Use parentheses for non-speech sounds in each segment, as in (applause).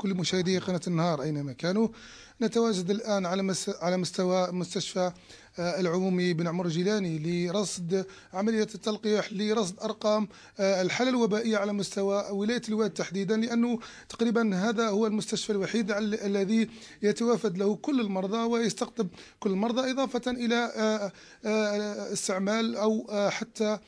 كل مشاهدي قناة النهار أينما كانوا نتواجد الآن على على مستوى مستشفى آه، العمومي بن عمر الجيلاني لرصد عملية التلقيح لرصد أرقام آه، الحالة الوبائية على مستوى ولاية الواد تحديدا لأنه تقريبا هذا هو المستشفى الوحيد الذي يتوافد له كل المرضى ويستقطب كل المرضى إضافة إلى آه، استعمال أو حتى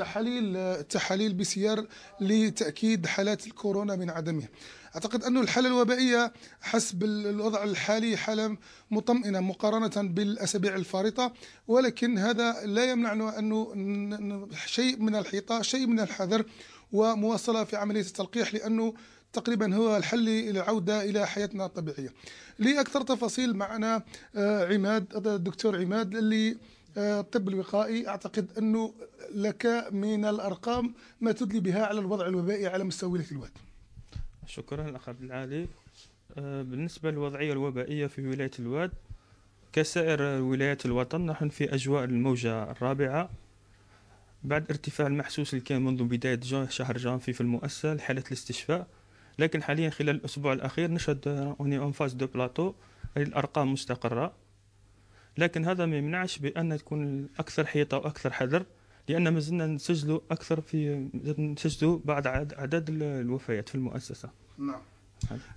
تحاليل تحاليل بي سي ار لتاكيد حالات الكورونا من عدمها اعتقد انه الحاله الوبائيه حسب الوضع الحالي حاله مطمئنه مقارنه بالاسابيع الفارطه ولكن هذا لا يمنعنا انه شيء من الحيطه شيء من الحذر ومواصله في عمليه التلقيح لانه تقريبا هو الحل للعودة إلى حياتنا الطبيعية لأكثر تفاصيل معنا آه، عماد الدكتور آه، عماد اللي الطب آه، الوقائي اعتقد انه لك من الارقام ما تدلي بها على الوضع الوبائي على مستوى ولايه الواد. شكرا الاخ عبد العالي. آه، بالنسبه للوضعيه الوبائيه في ولايه الواد كسائر ولايات الوطن نحن في اجواء الموجه الرابعه بعد ارتفاع المحسوس اللي كان منذ بداية شهر جانفي في المؤسسة لحالة الاستشفاء لكن حاليا خلال الأسبوع الأخير نشهد أوني أون فاز دو بلاتو الأرقام مستقرة لكن هذا ما يمنعش بان تكون اكثر حيطه واكثر حذر لان ما زلنا نسجلوا اكثر في نسجلوا بعض اعداد الوفيات في المؤسسه نعم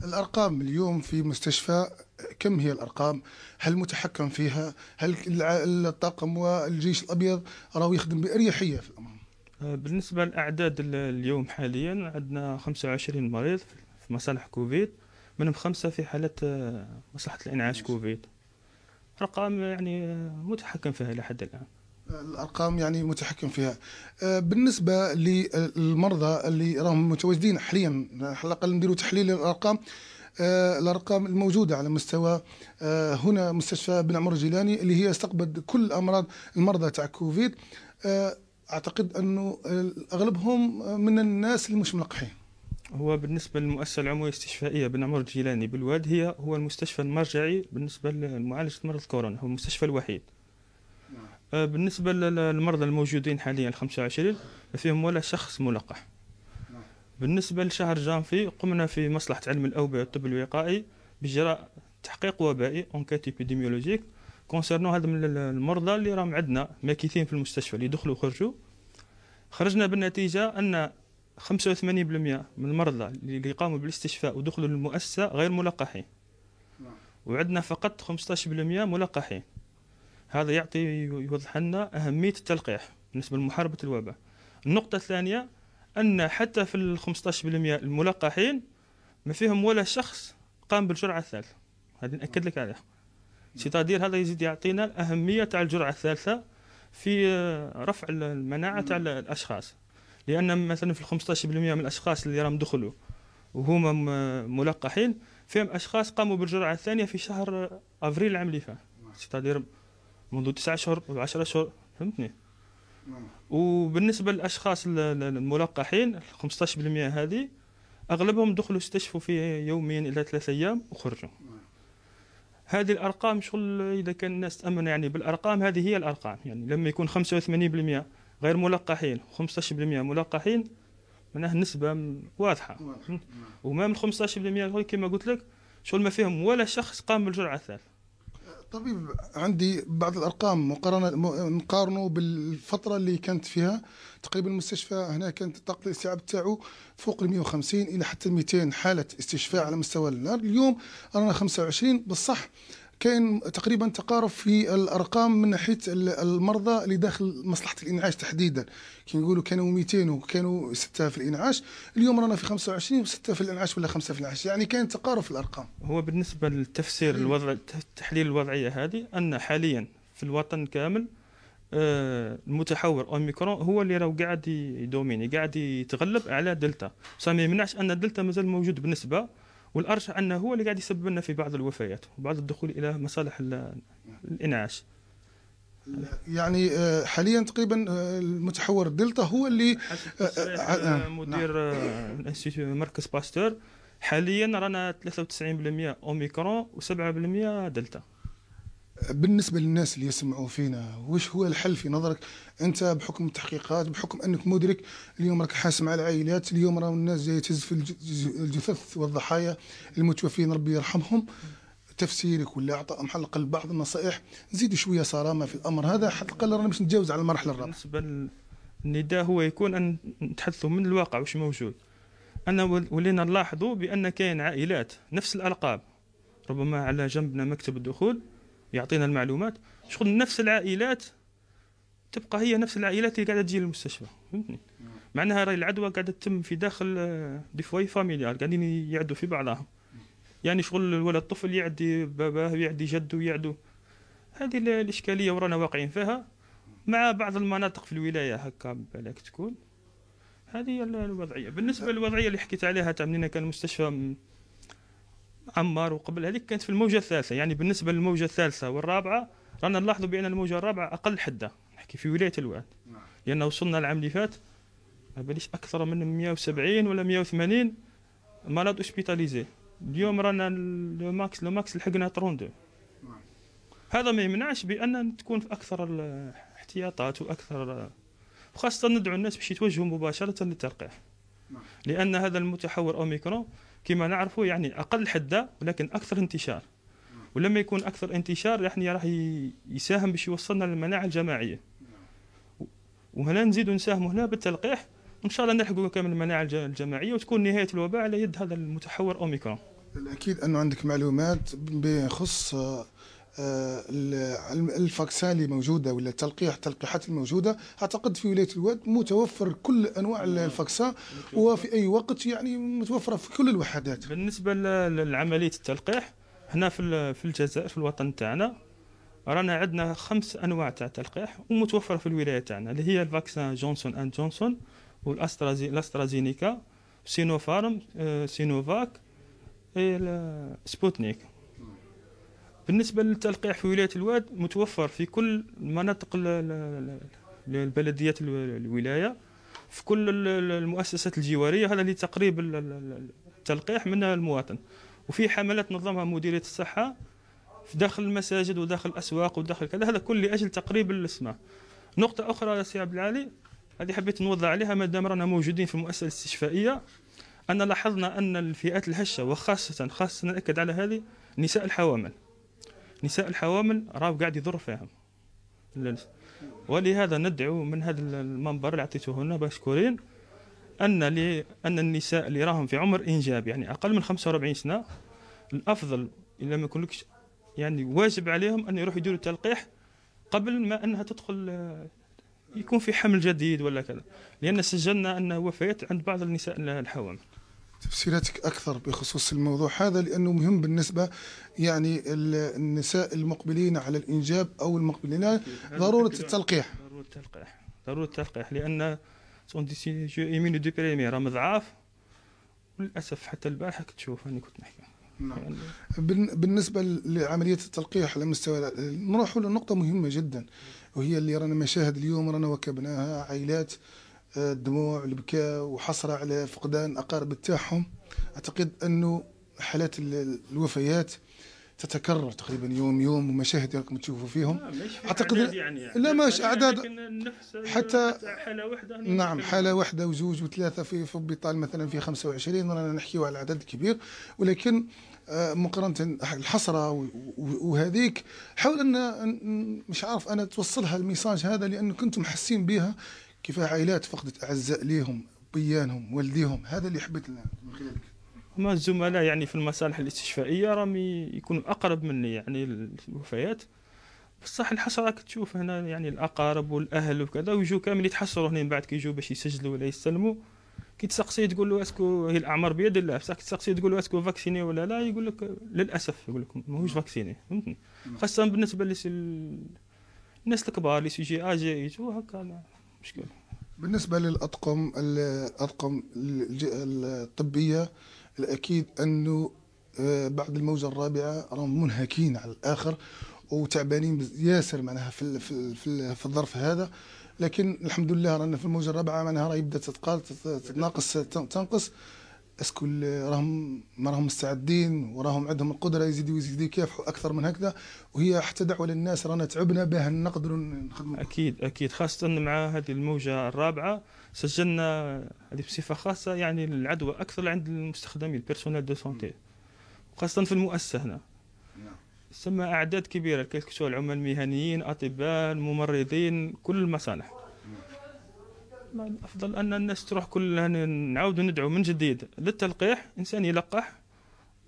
الارقام اليوم في مستشفى كم هي الارقام؟ هل متحكم فيها؟ هل الطاقم والجيش الابيض راهو يخدم باريحيه في الامر؟ آه، بالنسبه لأعداد اليوم حاليا عندنا 25 مريض في مصالح كوفيد منهم خمسه في حاله آه، مصلحه الانعاش كوفيد ارقام يعني متحكم فيها الى حد الان الارقام يعني متحكم فيها آه، بالنسبه للمرضى اللي راهم متواجدين حاليا على الاقل نديروا تحليل للارقام آه، الارقام الموجوده على مستوى آه، هنا مستشفى بن عمر الجيلاني اللي هي استقبلت كل امراض المرضى تاع كوفيد اعتقد انه اغلبهم من الناس اللي مش ملقحين هو بالنسبة للمؤسسة العمومية الاستشفائية بن عمر الجيلاني بالواد هي هو المستشفى المرجعي بالنسبة لمعالجة مرض الكورونا هو المستشفى الوحيد نعم. آه، بالنسبة للمرضى الموجودين حاليا 25 فيهم ولا شخص ملقح نعم. بالنسبة لشهر جانفي قمنا في مصلحة علم الأوبئة والطب الوقائي بإجراء تحقيق وبائي اونكيت ايبيديميولوجيك كونسيرنو هذا من المرضى اللي راهم عندنا ماكثين في المستشفى اللي دخلوا وخرجوا خرجنا بالنتيجة أن 85% من المرضى اللي قاموا بالاستشفاء ودخلوا للمؤسسة غير ملقحين نعم. وعندنا فقط 15% ملقحين هذا يعطي يوضح لنا أهمية التلقيح بالنسبة لمحاربة الوباء النقطة الثانية أن حتى في ال 15% الملقحين ما فيهم ولا شخص قام بالجرعة الثالثة هذه نأكد لك عليها نعم. سيتادير هذا يزيد يعطينا الأهمية تاع الجرعة الثالثة في رفع المناعة تاع نعم. الأشخاص لان مثلا في 15% من الاشخاص اللي راهم دخلوا وهما ملقحين فيهم اشخاص قاموا بالجرعه الثانيه في شهر افريل العام اللي فات تقدير نعم. منذ تسعة اشهر و10 اشهر فهمتني نعم. وبالنسبه للاشخاص الملقحين 15% هذه اغلبهم دخلوا استشفوا في يومين الى ثلاثة ايام وخرجوا نعم. هذه الارقام شغل اذا كان الناس تامن يعني بالارقام هذه هي الارقام يعني لما يكون 85% غير ملقحين 15% ملقحين معناها النسبه واضحة وما من 15% كما قلت لك شغل ما فيهم ولا شخص قام بالجرعة الثالثة طبيب عندي بعض الارقام مقارنه نقارنه بالفتره اللي كانت فيها تقريبا المستشفى هنا كانت طاقه الاستيعاب تاعو فوق ال 150 الى حتى 200 حاله استشفاء على مستوى الارض اليوم رانا 25 بالصح كاين تقريبا تقارب في الارقام من ناحيه المرضى اللي داخل مصلحه الانعاش تحديدا كي نقولوا كانوا 200 وكانوا 6 في الانعاش اليوم رانا في 25 و6 في الانعاش ولا 5 في الانعاش يعني كاين تقارب في الارقام هو بالنسبه للتفسير الوضع تحليل الوضعيه هذه ان حاليا في الوطن كامل آه، المتحور اوميكرون هو اللي راه قاعد يدوميني قاعد يتغلب على دلتا بصح ما يمنعش ان دلتا مازال موجود بالنسبه والارجح انه هو اللي قاعد يسبب لنا في بعض الوفيات وبعض الدخول الى مصالح الانعاش يعني آه، حاليا تقريبا آه، المتحور الدلتا هو اللي آه، مدير نعم. مركز باستور حاليا رانا 93% اوميكرون و7% دلتا بالنسبه للناس اللي يسمعوا فينا وش هو الحل في نظرك انت بحكم التحقيقات بحكم انك مدرك اليوم راك حاسم على العائلات اليوم راه الناس جايه تهز في الجثث والضحايا المتوفين ربي يرحمهم تفسيرك ولا اعطاء حلق بعض النصائح زيد شويه صرامه في الامر هذا حتى قال رانا باش نتجاوز على المرحله الرابعه بالنسبه للنداء هو يكون ان نتحدثوا من الواقع واش موجود انا ولينا نلاحظوا بان كاين عائلات نفس الالقاب ربما على جنبنا مكتب الدخول يعطينا المعلومات شغل نفس العائلات تبقى هي نفس العائلات اللي قاعده تجي للمستشفى فهمتني مع انها راهي العدوى قاعده تتم في داخل آه، دي فواي فاميليار قاعدين يعدوا في بعضهم يعني شغل ولا الطفل يعدي باباه يعدي جده يعدو هذه الاشكاليه ورانا واقعين فيها مع بعض المناطق في الولايه هكا بالك تكون هذه الوضعيه بالنسبه للوضعيه اللي حكيت عليها تاع كان المستشفى عمار وقبل هذيك كانت في الموجه الثالثه يعني بالنسبه للموجه الثالثه والرابعه رانا نلاحظوا بان الموجه الرابعه اقل حده نحكي في ولايه الوعد نعم. لان وصلنا العام اللي فات ما باليش اكثر من 170 ولا 180 مرض اوسبيتاليزي اليوم رانا لو ماكس لو ماكس لحقنا 32 نعم. هذا ما يمنعش بان تكون في اكثر الاحتياطات واكثر وخاصه ندعو الناس باش يتوجهوا مباشره للتلقيح نعم. لان هذا المتحور اوميكرون كما نعرفه يعني اقل حده ولكن اكثر انتشار ولما يكون اكثر انتشار يعني راح يساهم باش يوصلنا للمناعه الجماعيه وهنا نزيدوا نساهموا هنا بالتلقيح وان شاء الله نلحقوا كامل المناعه الجماعيه وتكون نهايه الوباء على يد هذا المتحور اوميكرون الاكيد انه عندك معلومات بخص آه، الفاكسان اللي موجوده ولا التلقيح التلقيحات الموجوده اعتقد في ولايه الواد متوفر كل انواع نعم. الفاكسان وفي اي وقت يعني متوفره في كل الوحدات بالنسبه لعمليه التلقيح هنا في في الجزائر في الوطن تاعنا رانا عندنا خمس انواع تاع تلقيح ومتوفره في الولايه تاعنا اللي هي الفاكسان جونسون اند جونسون والاسترازينيكا سينوفارم آه، سينوفاك سبوتنيك بالنسبه للتلقيح في ولايه الواد متوفر في كل مناطق البلديات الولايه في كل المؤسسات الجواريه هذا لتقريب التلقيح من المواطن وفي حملات نظمها مديريه الصحه في داخل المساجد وداخل الاسواق وداخل كذا هذا كل لاجل تقريب الاسماء نقطه اخرى يا سي عبد العالي هذه حبيت نوضع عليها ما دام رانا موجودين في المؤسسه الاستشفائيه ان لاحظنا ان الفئات الهشه وخاصه خاصه ناكد على هذه نساء الحوامل نساء الحوامل راه قاعد يضر فيهم ولهذا ندعو من هذا المنبر اللي عطيته هنا مشكورين ان لي ان النساء اللي راهم في عمر انجاب يعني اقل من 45 سنه الافضل الا ما يكونلكش يعني واجب عليهم ان يروحوا يديروا التلقيح قبل ما انها تدخل يكون في حمل جديد ولا كذا لان سجلنا ان وفيات عند بعض النساء الحوامل تفسيراتك أكثر بخصوص الموضوع هذا لأنه مهم بالنسبة يعني النساء المقبلين على الإنجاب أو المقبلين ضرورة التلقيح ضرورة التلقيح ضرورة التلقيح لأن سون دي بريمي راه مضعاف وللأسف حتى البارحة كنت تشوف أني كنت نحكي نعم. يعني بالنسبة لعملية التلقيح على مستوى نروحوا لنقطة مهمة جدا وهي اللي رانا مشاهد اليوم رانا وكبناها عائلات الدموع البكاء وحسرة على فقدان أقارب تاعهم أعتقد أنه حالات الوفيات تتكرر تقريبا يوم يوم ومشاهد راكم تشوفوا فيهم اعتقد يعني, يعني لا مش يعني اعداد حتى حاله واحده نعم حاله واحده وزوج وثلاثه في في بيطال مثلا في 25 رانا نحكيو على عدد كبير ولكن آه، مقارنه الحسره وهذيك حاول ان مش عارف انا توصلها الميساج هذا لان كنتم حاسين بها كيفاه عائلات فقدت اعزاء ليهم بيانهم والديهم هذا اللي حبيت من خلالك هما الزملاء يعني في المصالح الاستشفائيه راهم يكونوا اقرب مني يعني الوفيات بصح الحسره كتشوف هنا يعني الاقارب والاهل وكذا ويجوا كامل يتحسروا هنا من بعد كيجوا باش يسجلوا ولا يستلموا كي تسقسي تقول له اسكو هي الاعمار بيد الله بصح كي تسقسي تقول له اسكو فاكسيني ولا لا يقول لك للاسف يقول لك ماهوش فاكسيني فهمتني نعم. خاصه بالنسبه للناس الكبار اللي سي جي اجي يجوا هكا مشكله بالنسبه للاطقم الاطقم الطبيه الاكيد انه آه، بعد الموجه الرابعه راهم منهكين على الاخر وتعبانين ياسر معناها في في في, في الظرف هذا لكن الحمد لله رانا في الموجه الرابعه معناها راه يبدا تتقال تتناقص تنقص اسكو راهم ما راهم مستعدين وراهم عندهم القدره يزيدوا يزيدوا يكافحوا اكثر من هكذا وهي حتى دعوه للناس رانا تعبنا باه نقدروا نخدموا اكيد اكيد خاصه مع هذه الموجه الرابعه سجلنا هذه بصفه خاصه يعني العدوى اكثر عند المستخدمين البيرسونيل دو سونتي وخاصه في المؤسسه هنا نعم. تسمى اعداد كبيره كالكسوة العمال المهنيين اطباء ممرضين كل المصالح الافضل ان الناس تروح كلها نعاودوا ندعو من جديد للتلقيح انسان يلقح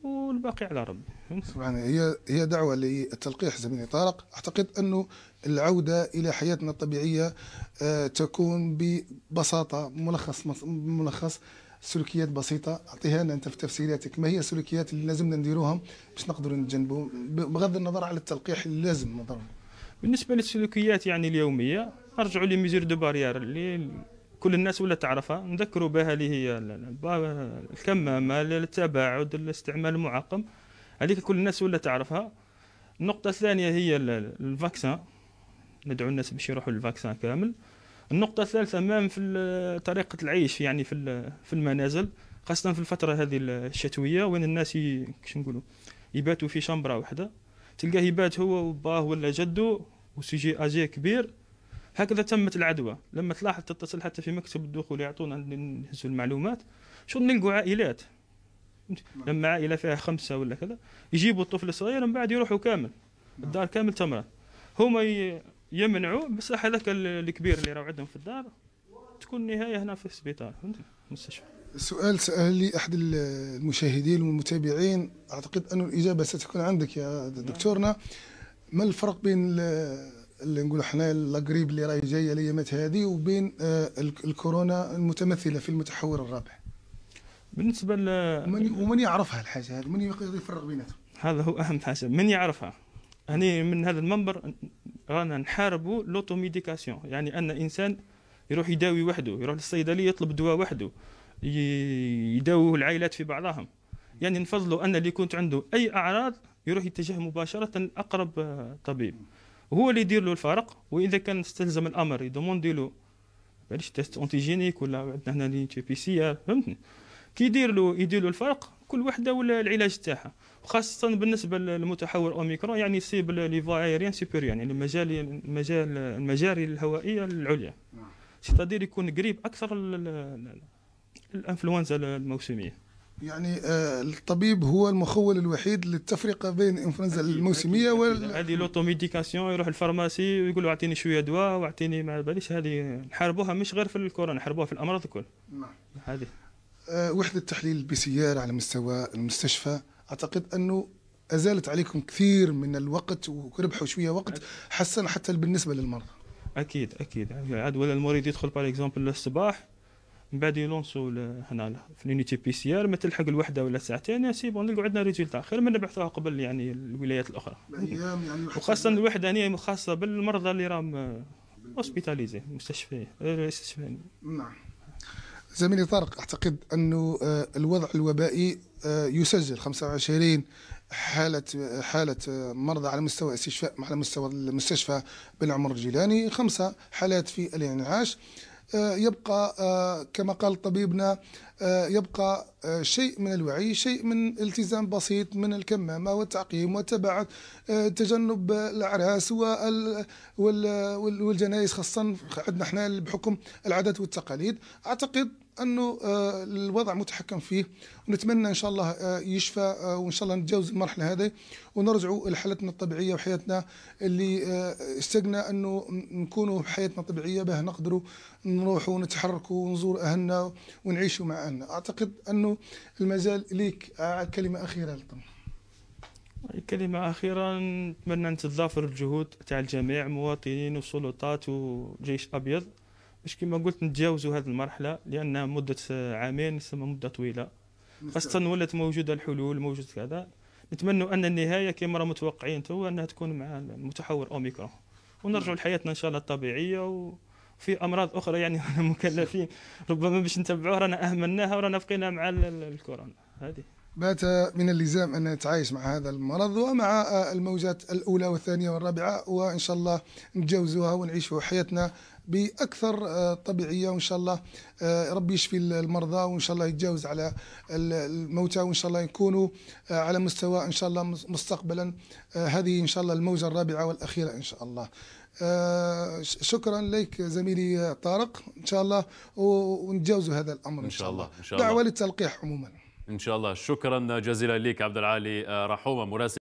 والباقي على ربي سبحان هي هي دعوه للتلقيح زميلي طارق اعتقد انه العوده الى حياتنا الطبيعيه آه، تكون ببساطه ملخص ملخص سلوكيات بسيطه اعطيها لنا انت في تفسيراتك ما هي السلوكيات اللي لازمنا نديروها باش نقدروا نتجنبوا بغض النظر على التلقيح اللي لازم نضربه بالنسبه للسلوكيات يعني اليوميه نرجعوا لميزير دو بارير اللي كل الناس ولا تعرفها نذكروا بها اللي هي الكمامه التباعد الاستعمال المعقم هذيك كل الناس ولا تعرفها النقطه الثانيه هي الفاكسان ندعو الناس باش يروحوا للفاكسان كامل النقطه الثالثه مام في طريقه العيش يعني في في المنازل خاصه في الفتره هذه الشتويه وين الناس كش نقولوا يباتوا في شمبره واحده تلقاه يبات هو وباه ولا جده وسيجي اجي كبير هكذا تمت العدوى لما تلاحظ تتصل حتى في مكتب الدخول يعطونا نهزوا المعلومات شو نلقوا عائلات لما عائله فيها خمسه ولا كذا يجيبوا الطفل الصغير من بعد يروحوا كامل الدار كامل تمرة هما يمنعوا بس هذاك الكبير اللي راه عندهم في الدار تكون النهايه هنا في السبيطار المستشفى سؤال سأل لي أحد المشاهدين والمتابعين أعتقد أن الإجابة ستكون عندك يا دكتورنا ما الفرق بين اللي نقول حنا لاغريب اللي راهي جايه الايامات هذه وبين آه، الكورونا المتمثله في المتحور الرابع بالنسبه ل ومن, ومن يعرفها الحاجه هذه من يقدر يفرق بيناتهم هذا هو اهم حاجه من يعرفها هني من هذا المنبر رانا نحاربوا لوتو ميديكاسيون يعني ان انسان يروح يداوي وحده يروح للصيدليه يطلب دواء وحده يداووا العائلات في بعضهم يعني نفضلوا ان اللي كنت عنده اي اعراض يروح يتجه مباشره لاقرب آه، طبيب هو اللي يدير له الفرق واذا كان استلزم الامر يدوموندي له بلاش تيست اونتيجينيك ولا عندنا هنا لي تي بي سي فهمتني كي يدير له يدير له الفرق كل وحده ولا العلاج تاعها وخاصه بالنسبه للمتحور اوميكرون يعني سيب لي فايريان سوبيريان يعني المجال المجال المجاري الهوائيه العليا سيتادير نعم. يكون قريب اكثر الانفلونزا الموسميه يعني آه، الطبيب هو المخول الوحيد للتفرقه بين الانفلونزا الموسميه وال هذه لوتو ميديكاسيون يروح الفارماسي ويقول له اعطيني شويه دواء واعطيني ما باليش هذه نحاربوها مش غير في الكورونا نحاربوها في الامراض الكل نعم هذه آه، وحده تحليل البي سي ار على مستوى المستشفى اعتقد انه ازالت عليكم كثير من الوقت وربحوا شويه وقت حسن حتى بالنسبه للمرضى اكيد اكيد عاد ولا المريض يدخل باغ اكزومبل الصباح من بعد يلونسو هنا في لونيتي بي سي ار ما تلحق الوحده ولا ساعتين سي بون نلقى عندنا ريزلت خير من نبعثوها قبل يعني الولايات الاخرى يعني وخاصه الوحده هنا يعني خاصه بالمرضى اللي راهم اوسبيتاليزي مستشفى استشفاء نعم زميلي طارق اعتقد انه آه، الوضع الوبائي آه، يسجل 25 حالة حالة آه، مرضى على مستوى استشفاء على مستوى المستشفى بالعمر الجيلاني خمسة حالات في الانعاش آه، يبقى آه، كما قال طبيبنا آه، يبقى آه، شيء من الوعي شيء من التزام بسيط من الكمامة والتعقيم والتباعد آه، تجنب الأعراس والجنائز خاصة عندنا احنا بحكم العادات والتقاليد أعتقد انه آه، الوضع متحكم فيه ونتمنى ان شاء الله يشفى وان شاء الله نتجاوز المرحله هذه ونرجعوا لحالتنا الطبيعيه وحياتنا اللي استقنا انه نكونوا بحياتنا الطبيعيه باه نقدروا نروحوا ونتحركوا ونزور اهلنا ونعيشوا مع اهلنا اعتقد انه المجال ليك آه، كلمه اخيره لطم كلمة أخيرة نتمنى أن تتضافر الجهود تاع الجميع مواطنين وسلطات وجيش أبيض باش كما قلت نتجاوزوا هذه المرحلة لأنها مدة عامين تسمى مدة طويلة نعم. خاصة ولات موجودة الحلول موجود كذا نتمنى أن النهاية كما راه متوقعين تو أنها تكون مع المتحور أوميكرون ونرجعوا لحياتنا إن شاء الله الطبيعية و... في امراض اخرى يعني (laughs) مكلفين ربما باش نتبعوها رانا اهملناها ورانا بقينا مع الكورونا هذه بات من اللزام ان نتعايش مع هذا المرض ومع الموجات الاولى والثانيه والرابعه وان شاء الله نتجاوزوها ونعيشوا حياتنا باكثر آه، طبيعيه وان شاء الله آه، ربي يشفي المرضى وان شاء الله يتجاوز على الموتى وان شاء الله يكونوا آه، على مستوى ان شاء الله مستقبلا هذه ان شاء الله الموجه الرابعه والاخيره ان شاء الله آه شكرا لك زميلي طارق ان شاء الله ونتجاوزوا هذا الامر ان شاء الله, الله. دعوه للتلقيح عموما ان شاء الله شكرا جزيلا لك عبد العالي آه، رحومه مراسل